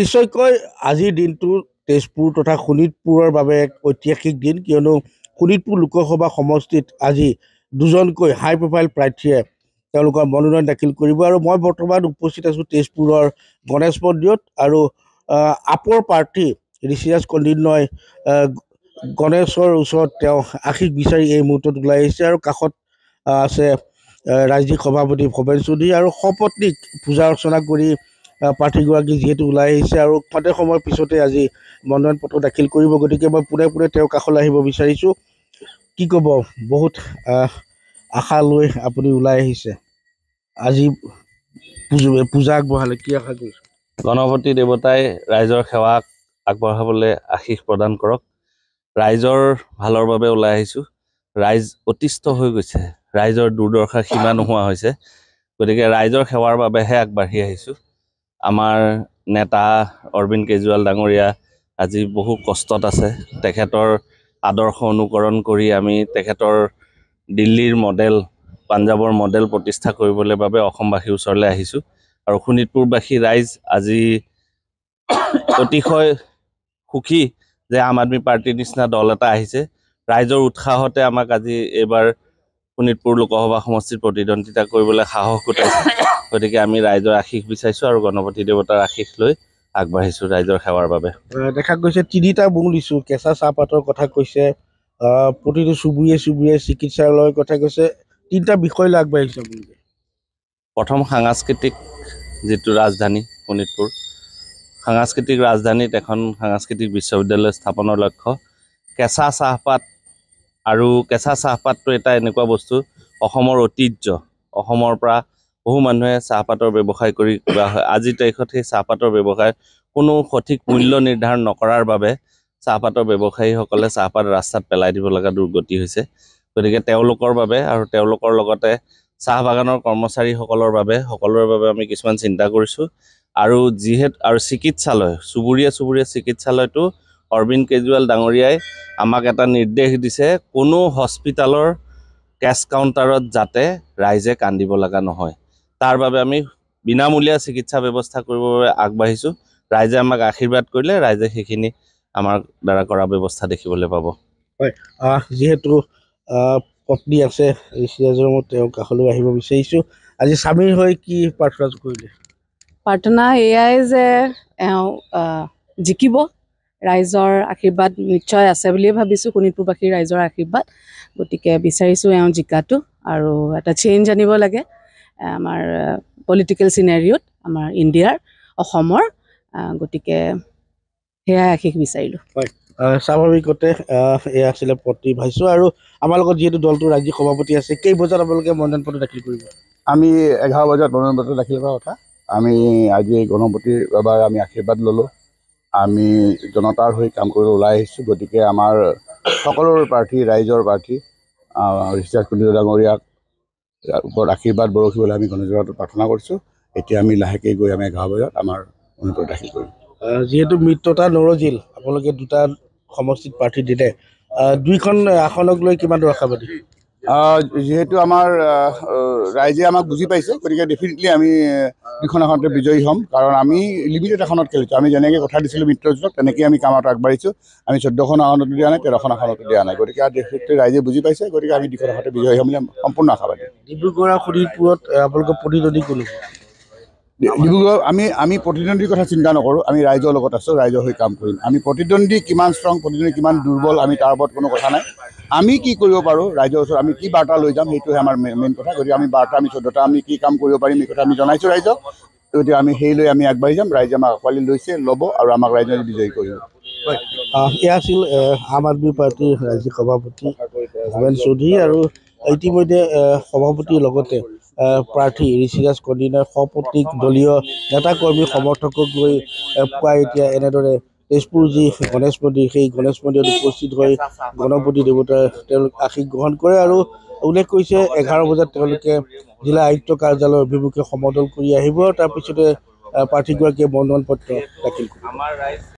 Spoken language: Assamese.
নিশ্চয়কৈ আজিৰ দিনটো তেজপুৰ তথা শোণিতপুৰৰ বাবে এক ঐতিহাসিক দিন কিয়নো শোণিতপুৰ লোকসভা সমষ্টিত আজি দুজনকৈ হাই প্ৰফাইল প্ৰাৰ্থীয়ে তেওঁলোকৰ মনোনয়ন দাখিল কৰিব আৰু মই বৰ্তমান উপস্থিত আছোঁ তেজপুৰৰ গণেশ মন্দিৰত আৰু আপৰ প্ৰাৰ্থী ঋষিৰাজ কন্দিন্যই গণেশৰ ওচৰত তেওঁ আশীষ বিচাৰি এই মুহূৰ্তত ওলাই আহিছে আৰু কাষত আছে ৰাজ্যিক সভাপতি ভৱেন চৌধুৰী আৰু সপত্নীক পূজা অৰ্চনা কৰি প্ৰাৰ্থীগৰাকী যিহেতু ওলাই আহিছে আৰু কমতে সময়ৰ পিছতে আজি মনোনয়ন পত্ৰ দাখিল কৰিব গতিকে মই পোনে পোনে তেওঁৰ কাষলৈ আহিব বিচাৰিছোঁ কি ক'ব বহুত আশা লৈ আপুনি ওলাই আহিছে আজি পূজা আগবঢ়ালে কি আশা কৰিছোঁ গণপতি দেৱতাই ৰাইজৰ সেৱাক আগবঢ়াবলৈ আশীষ প্ৰদান কৰক ৰাইজৰ ভালৰ বাবে ওলাই আহিছোঁ ৰাইজ অতিষ্ঠ হৈ গৈছে ৰাইজৰ দুৰ্দশা সীমা নোহোৱা হৈছে গতিকে ৰাইজৰ সেৱাৰ বাবেহে আগবাঢ়ি আহিছোঁ আমাৰ নেতা অৰবিন্দ কেজৰিৱাল ডাঙৰীয়া আজি বহু কষ্টত আছে তেখেতৰ আদৰ্শ অনুকৰণ কৰি আমি তেখেতৰ দিল্লীৰ মডেল পাঞ্জাৱৰ মডেল প্ৰতিষ্ঠা কৰিবলৈ বাবে অসমবাসীৰ ওচৰলৈ আহিছোঁ আৰু শোণিতপুৰবাসী ৰাইজ আজি অতিশয় সুখী যে আম আদমী পাৰ্টীৰ নিচিনা দল এটা আহিছে ৰাইজৰ উৎসাহতে আমাক আজি এইবাৰ শোণিতপুৰ লোকসভা সমষ্টিত প্ৰতিদ্বন্দ্বিতা কৰিবলৈ সাহস গোটাইছে গতিকে আমি ৰাইজৰ আশীষ বিচাৰিছোঁ আৰু গণপতি দেৱতাৰ আশীষ লৈ আগবাঢ়িছোঁ ৰাইজৰ সেৱাৰ বাবে দেখা গৈছে তিনিটা মূল দিছোঁ কেঁচা চাহপাতৰ কথা কৈছে প্ৰতিটো চুবুৰীয়ে চুবুৰীয়ে চিকিৎসালয়ৰ কথা কৈছে তিনিটা বিষয়লৈ আগবাঢ়িছে আপোনালোকে প্ৰথম সাংস্কৃতিক যিটো ৰাজধানী শোণিতপুৰ সাংস্কৃতিক ৰাজধানীত এখন সাংস্কৃতিক বিশ্ববিদ্যালয় স্থাপনৰ লক্ষ্য কেঁচা চাহপাত আৰু কেঁচা চাহপাতটো এটা এনেকুৱা বস্তু অসমৰ ঐতিহ্য অসমৰ পৰা বহু মানুহে চাহপাতৰ ব্যৱসায় কৰি কিবা হয় আজিৰ তাৰিখত সেই চাহপাতৰ ব্যৱসায় কোনো সঠিক মূল্য নিৰ্ধাৰণ নকৰাৰ বাবে চাহপাতৰ ব্যৱসায়ীসকলে চাহপাত ৰাস্তাত পেলাই দিব লগা দুৰ্গতি হৈছে গতিকে তেওঁলোকৰ বাবে আৰু তেওঁলোকৰ লগতে চাহ বাগানৰ কৰ্মচাৰীসকলৰ বাবে সকলোৰে বাবে আমি কিছুমান চিন্তা কৰিছোঁ আৰু যিহেতু আৰু চিকিৎসালয় চুবুৰীয়া চুবুৰীয়া চিকিৎসালয়টো অৰবিন্দ কেজৰিৱাল ডাঙৰীয়াই আমাক এটা নিৰ্দেশ দিছে কোনো হস্পিটেলৰ কেছ কাউণ্টাৰত যাতে ৰাইজে কান্দিব লগা নহয় তাৰ বাবে আমি বিনামূলীয়া চিকিৎসা ব্যৱস্থা কৰিবৰ বাবে আগবাঢ়িছোঁ ৰাইজে আমাক আশীৰ্বাদ কৰিলে ৰাইজে সেইখিনি আমাৰ দ্বাৰা কৰা ব্যৱস্থা দেখিবলৈ পাব হয় যিহেতু পত্নী আছে মই তেওঁ কাষলৈ আহিব বিচাৰিছোঁ আজি স্বামীৰ হৈ কি প্ৰাৰ্থনা কৰিলে প্ৰাৰ্থনা এয়াই যে এওঁ জিকিব ৰাইজৰ আশীৰ্বাদ নিশ্চয় আছে বুলিয়ে ভাবিছোঁ শোণিতপুৰবাসীৰ ৰাইজৰ আশীৰ্বাদ গতিকে বিচাৰিছোঁ এওঁ জিকাটো আৰু এটা চেইন জানিব লাগে আমাৰ পলিটিকেল চিনেৰিঅ'ত আমাৰ ইণ্ডিয়াৰ অসমৰ গতিকে সেয়াই আশিষ বিচাৰিলোঁ হয় স্বাভাৱিকতে এয়া আছিলে প্ৰতিভাইছোঁ আৰু আমাৰ লগত যিহেতু দলটোৰ ৰাজ্যিক সভাপতি আছে কেই বজাত আপোনালোকে মনোনয়ন পত্ৰ দাখিল কৰিব আমি এঘাৰ বজাত মনোনয়ন পত্ৰ দাখিল কৰা কথা আমি আজি গণপতিৰ এবাৰ আমি আশীৰ্বাদ ল'লোঁ আমি জনতাৰ হৈ কাম কৰিবলৈ ওলাই আহিছোঁ গতিকে আমাৰ সকলোৰে প্ৰাৰ্থী ৰাইজৰ প্ৰাৰ্থী ঋষিৰাজ কুণ্ডিত ডাঙৰীয়াক ওপৰত আশীৰ্বাদ বৰষিবলৈ আমি গণেশগড়ত প্ৰাৰ্থনা কৰিছোঁ এতিয়া আমি লাহেকৈ গৈ আমি এঘাৰ বজাত আমাৰ অনুপ্ৰদ দাখিল কৰিম যিহেতু মিত্ৰতা নৰজিল আপোনালোকে দুটা সমষ্টিত প্ৰাৰ্থী দিলে দুইখন আসনক লৈ কিমান দূৰ আশাবাদী যিহেতু আমাৰ ৰাইজে আমাক বুজি পাইছে গতিকে ডেফিনেটলি আমি দুখন এখনতে বিজয়ী হ'ম কাৰণ আমি লিমিটেড এখনত খেলিছোঁ আমি যেনেকৈ কথা দিছিলোঁ মিত্ৰজনক তেনেকেই আমি কামত আগবাঢ়িছোঁ আমি চৈধ্যখন আসনতো দিয়া নাই তেৰখন আসনতো দিয়া নাই গতিকে ডেফিনেটলি ৰাইজে বুজি পাইছে গতিকে আমি দুখন এখনতে বিজয়ী হ'ম বুলি সম্পূৰ্ণ আশাবাদী ডিব্ৰুগড়ৰ শোণিতপুৰত আপোনালোকে প্ৰতিদ্বন্দ্বী কোনো ডিব্ৰুগড় আমি আমি প্ৰতিদ্বন্দ্বীৰ কথা চিন্তা নকৰোঁ আমি ৰাইজৰ লগত আছোঁ ৰাইজৰ হৈ কাম কৰিম আমি প্ৰতিদ্বন্দ্বী কিমান ষ্ট্ৰং প্ৰতিদ্বন্দ্বী কিমান দুৰ্বল আমি তাৰ ওপৰত কোনো কথা নাই আমি কি কৰিব পাৰোঁ ৰাইজৰ ওচৰত আমি কি বাৰ্তা লৈ যাম সেইটোহে আমাৰ মেইন কথা গতিকে আমি বাৰ্তা আমি চৈধ্যটা আমি কি কাম কৰিব পাৰিম এই কথা আমি জনাইছোঁ ৰাইজক গতিকে আমি সেই লৈ আমি আগবাঢ়ি যাম ৰাইজে আমাক আঁকোৱালি লৈছে ল'ব আৰু আমাক ৰাইজে বিজয়ী কৰিব এয়া আছিল আম আদমি পাৰ্টীৰ ৰাজ্যিক সভাপতি ভূপেন চৌধুৰী আৰু ইতিমধ্যে সভাপতিৰ লগতে প্ৰাৰ্থী ঋষিৰাজ কদিনাৰ সপত্নীক দলীয় নেতা কৰ্মী সমৰ্থকক লৈ পুৱাই এতিয়া এনেদৰে তেজপুৰ যি গণেশ মন্দিৰ সেই গণেশ মন্দিৰত উপস্থিত হৈ গণপতি দেৱতাই তেওঁলোক আশীষ গ্ৰহণ কৰে আৰু উল্লেখ কৰিছে এঘাৰ বজাত তেওঁলোকে জিলা আয়ুক্ত কাৰ্যালয় অভিমুখে সমদল কৰি আহিব তাৰপিছতে প্ৰাৰ্থীগৰাকীয়ে মনোনয়ন পত্ৰ দাখিল কৰিব